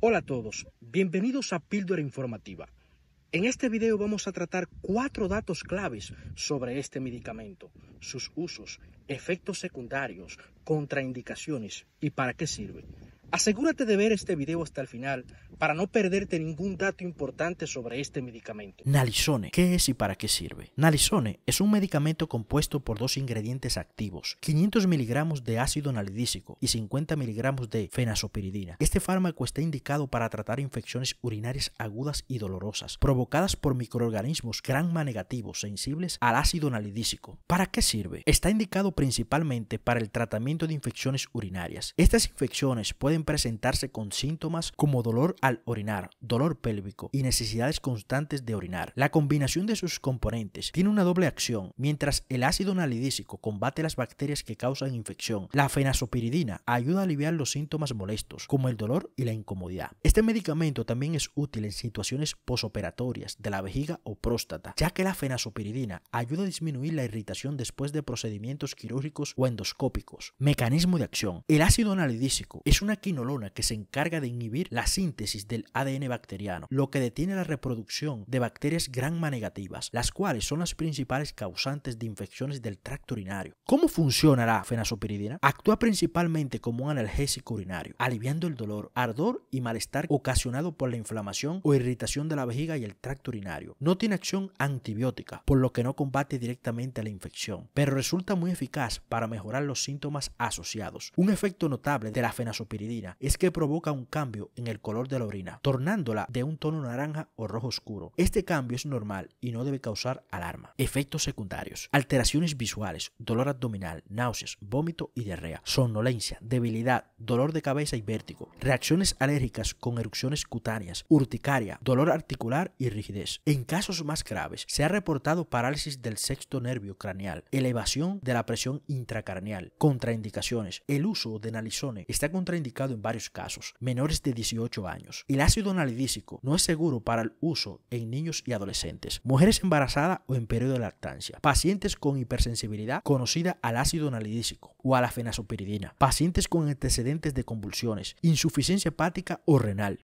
Hola a todos, bienvenidos a Píldora Informativa. En este video vamos a tratar cuatro datos claves sobre este medicamento, sus usos, efectos secundarios, contraindicaciones y para qué sirve. Asegúrate de ver este video hasta el final para no perderte ningún dato importante sobre este medicamento. Nalisone, ¿qué es y para qué sirve? Nalisone es un medicamento compuesto por dos ingredientes activos, 500 miligramos de ácido nalidísico y 50 miligramos de fenazopiridina. Este fármaco está indicado para tratar infecciones urinarias agudas y dolorosas, provocadas por microorganismos granma negativos sensibles al ácido nalidísico. ¿Para qué sirve? Está indicado principalmente para el tratamiento de infecciones urinarias. Estas infecciones pueden presentarse con síntomas como dolor al orinar, dolor pélvico y necesidades constantes de orinar. La combinación de sus componentes tiene una doble acción. Mientras el ácido analidísico combate las bacterias que causan infección, la fenazopiridina ayuda a aliviar los síntomas molestos, como el dolor y la incomodidad. Este medicamento también es útil en situaciones posoperatorias de la vejiga o próstata, ya que la fenazopiridina ayuda a disminuir la irritación después de procedimientos quirúrgicos o endoscópicos. Mecanismo de acción. El ácido analidísico es una que se encarga de inhibir la síntesis del ADN bacteriano, lo que detiene la reproducción de bacterias granma negativas, las cuales son las principales causantes de infecciones del tracto urinario. ¿Cómo funciona la fenasopiridina? Actúa principalmente como un analgésico urinario, aliviando el dolor, ardor y malestar ocasionado por la inflamación o irritación de la vejiga y el tracto urinario. No tiene acción antibiótica, por lo que no combate directamente a la infección, pero resulta muy eficaz para mejorar los síntomas asociados. Un efecto notable de la fenasopiridina es que provoca un cambio en el color de la orina, tornándola de un tono naranja o rojo oscuro. Este cambio es normal y no debe causar alarma. Efectos secundarios. Alteraciones visuales, dolor abdominal, náuseas, vómito y diarrea, somnolencia, debilidad, dolor de cabeza y vértigo, reacciones alérgicas con erupciones cutáneas, urticaria, dolor articular y rigidez. En casos más graves, se ha reportado parálisis del sexto nervio craneal, elevación de la presión intracraneal, contraindicaciones. El uso de nalizone está contraindicado en varios casos, menores de 18 años. El ácido analidísico no es seguro para el uso en niños y adolescentes, mujeres embarazadas o en periodo de lactancia, pacientes con hipersensibilidad conocida al ácido analidísico o a la fenazopiridina, pacientes con antecedentes de convulsiones, insuficiencia hepática o renal,